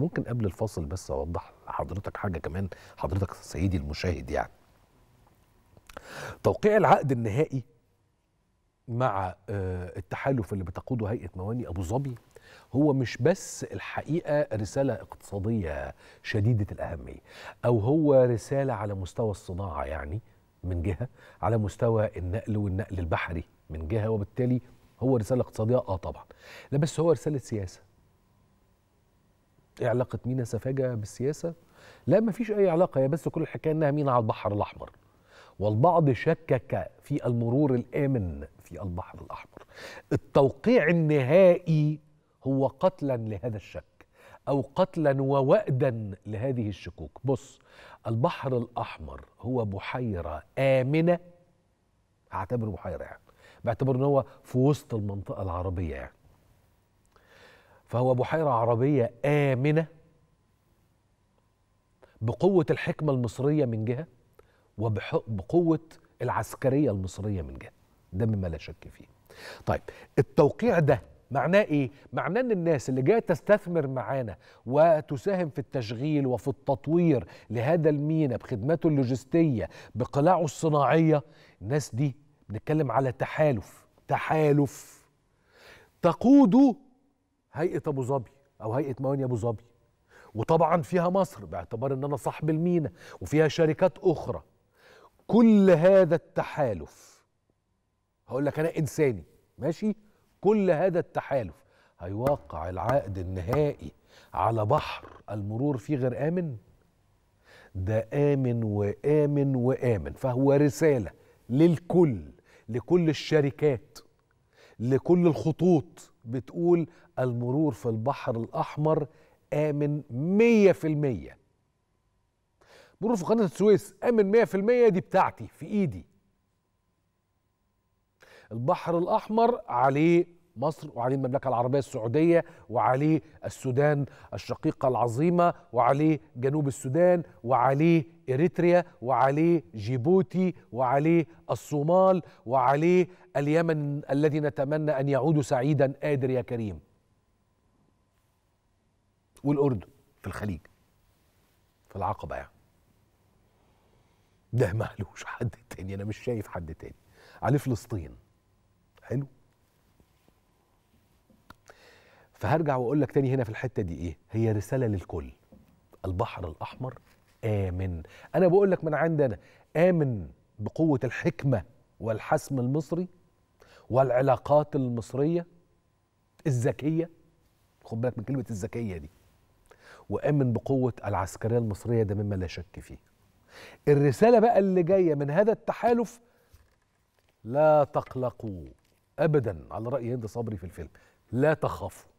ممكن قبل الفاصل بس اوضح لحضرتك حاجه كمان حضرتك سيدي المشاهد يعني توقيع العقد النهائي مع آه، التحالف اللي بتقوده هيئه مواني ابو ظبي هو مش بس الحقيقه رساله اقتصاديه شديده الاهميه او هو رساله على مستوى الصناعه يعني من جهه على مستوى النقل والنقل البحري من جهه وبالتالي هو رساله اقتصاديه اه طبعا لا بس هو رساله سياسه إيه علاقة مينا سفاجة بالسياسة؟ لا مفيش أي علاقة هي بس كل الحكاية إنها مينا على البحر الأحمر والبعض شكك في المرور الآمن في البحر الأحمر التوقيع النهائي هو قتلا لهذا الشك أو قتلا ووأدا لهذه الشكوك بص البحر الأحمر هو بحيرة آمنة اعتبره بحيرة يعني بعتبر إن هو في وسط المنطقة العربية يعني فهو بحيرة عربية آمنة بقوة الحكمة المصرية من جهة وبقوة العسكرية المصرية من جهة ده مما لا شك فيه طيب التوقيع ده معناه ايه معناه ان الناس اللي جايه تستثمر معانا وتساهم في التشغيل وفي التطوير لهذا المينا بخدماته اللوجستيه بقلاعه الصناعيه الناس دي بنتكلم على تحالف تحالف تقوده هيئه ابو ظبي او هيئه موانئ ابو ظبي وطبعا فيها مصر باعتبار ان انا صاحب المينا وفيها شركات اخرى كل هذا التحالف هقول لك انا انساني ماشي كل هذا التحالف هيوقع العقد النهائي على بحر المرور فيه غير امن ده امن وامن وامن فهو رساله للكل لكل الشركات لكل الخطوط بتقول المرور في البحر الأحمر آمن 100% مرور في قناة السويس آمن 100% دي بتاعتي في إيدي البحر الأحمر عليه مصر وعليه المملكة العربية السعودية وعليه السودان الشقيقة العظيمة وعليه جنوب السودان وعليه إريتريا وعليه جيبوتي وعليه الصومال وعليه اليمن الذي نتمنى أن يعود سعيدا قادر يا كريم والأردن في الخليج في العقبة يعني ده مالوش حد تاني أنا مش شايف حد تاني عليه فلسطين حلو فهرجع واقول لك تاني هنا في الحته دي ايه هي رساله للكل البحر الاحمر امن انا بقول لك من عندنا امن بقوه الحكمه والحسم المصري والعلاقات المصريه الذكيه خد بالك من كلمه الذكيه دي وامن بقوه العسكريه المصريه ده مما لا شك فيه الرساله بقى اللي جايه من هذا التحالف لا تقلقوا ابدا على راي هند صبري في الفيلم لا تخافوا